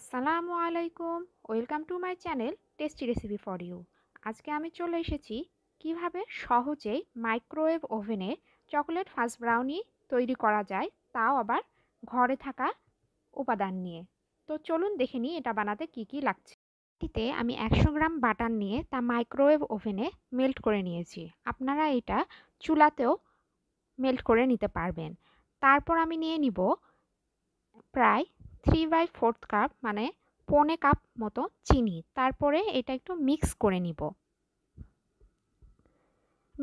আসসালামু আলাইকুম welcome to my channel tasty recipe for you আজকে আমি চলে এসেছি কিভাবে সহজেই মাইক্রোওয়েভ ওভেনে চকোলেট ফাস্ট ব্রাউনি তৈরি করা যায় তাও আবার ঘরে থাকা উপাদান নিয়ে তো চলুন দেখে নিই এটা বানাতে কি কি লাগছে এটিতে আমি একশো গ্রাম বাটার নিয়ে তা মাইক্রোওয়েভ ওভেনে মেল্ট করে নিয়েছি আপনারা এটা চুলাতেও মেল্ট করে নিতে পারবেন তারপর আমি নিয়ে নিব প্রায় থ্রি বাই ফোর্থ কাপ মানে পনে কাপ মতো চিনি তারপরে এটা একটু মিক্স করে নিব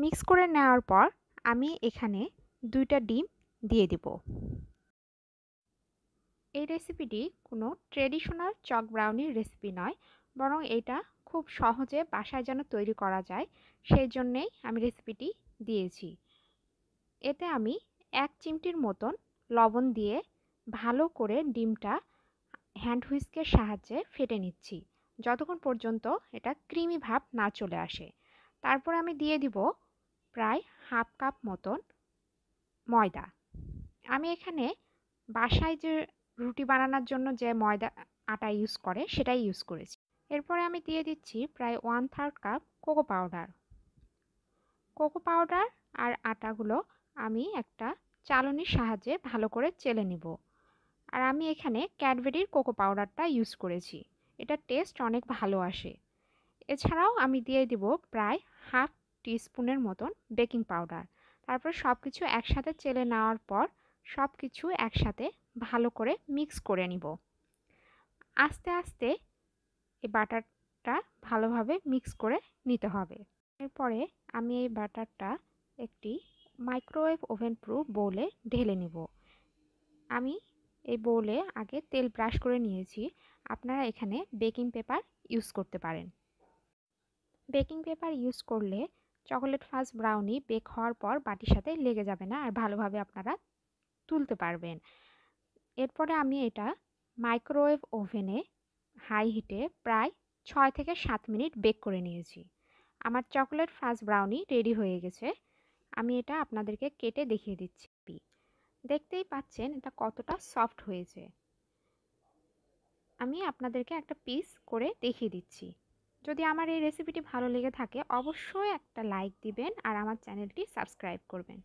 মিক্স করে নেওয়ার পর আমি এখানে দুইটা ডিম দিয়ে দিব এই রেসিপিটি কোনো ট্রেডিশনাল চক ব্রাউনির রেসিপি নয় বরং এটা খুব সহজে বাসায় যেন তৈরি করা যায় সেই জন্যেই আমি রেসিপিটি দিয়েছি এতে আমি এক চিমটির মতন লবণ দিয়ে ভালো করে ডিমটা হ্যান্ড হুইস্কের সাহায্যে ফেটে নিচ্ছি যতক্ষণ পর্যন্ত এটা ক্রিমি ভাব না চলে আসে তারপর আমি দিয়ে দিব প্রায় হাফ কাপ মতন ময়দা আমি এখানে বাসায় যে রুটি বানানোর জন্য যে ময়দা আটা ইউজ করে সেটাই ইউজ করেছি এরপরে আমি দিয়ে দিচ্ছি প্রায় one third cup cocoa powder cocoa powder আর আটাগুলো আমি একটা চালনির সাহায্যে ভালো করে চেলে নিব আর আমি এখানে ক্যাডবেরির কোকো পাউডারটা ইউজ করেছি এটা টেস্ট অনেক ভালো আসে এছাড়াও আমি দিয়ে দিব প্রায় হাফ টিস্পুনের মতন বেকিং পাউডার তারপর সব কিছু একসাথে চেলে নেওয়ার পর সব কিছু একসাথে ভালো করে মিক্স করে নিব আস্তে আস্তে এই বাটারটা ভালোভাবে মিক্স করে নিতে হবে এরপরে আমি এই বাটারটা একটি মাইক্রোওয়েভ ওভেন প্রুফ বোলে ঢেলে নিব আমি এই বোলে আগে তেল ব্রাশ করে নিয়েছি আপনারা এখানে বেকিং পেপার ইউজ করতে পারেন বেকিং পেপার ইউজ করলে চকোলেট ফার্স্ট ব্রাউনি বেক হওয়ার পর বাটির সাথে লেগে যাবে না আর ভালোভাবে আপনারা তুলতে পারবেন এরপরে আমি এটা মাইক্রোওয়েভ ওভেনে হাই হিটে প্রায় ছয় থেকে সাত মিনিট বেক করে নিয়েছি আমার চকোলেট ফার্স্ট ব্রাউনি রেডি হয়ে গেছে আমি এটা আপনাদেরকে কেটে দেখিয়ে দিচ্ছি দেখতেই পাচ্ছেন এটা কতটা সফট হয়েছে আমি আপনাদেরকে একটা পিস করে দেখিয়ে দিচ্ছি যদি আমার এই রেসিপিটি ভালো লেগে থাকে অবশ্যই একটা লাইক দিবেন আর আমার চ্যানেলটি সাবস্ক্রাইব করবেন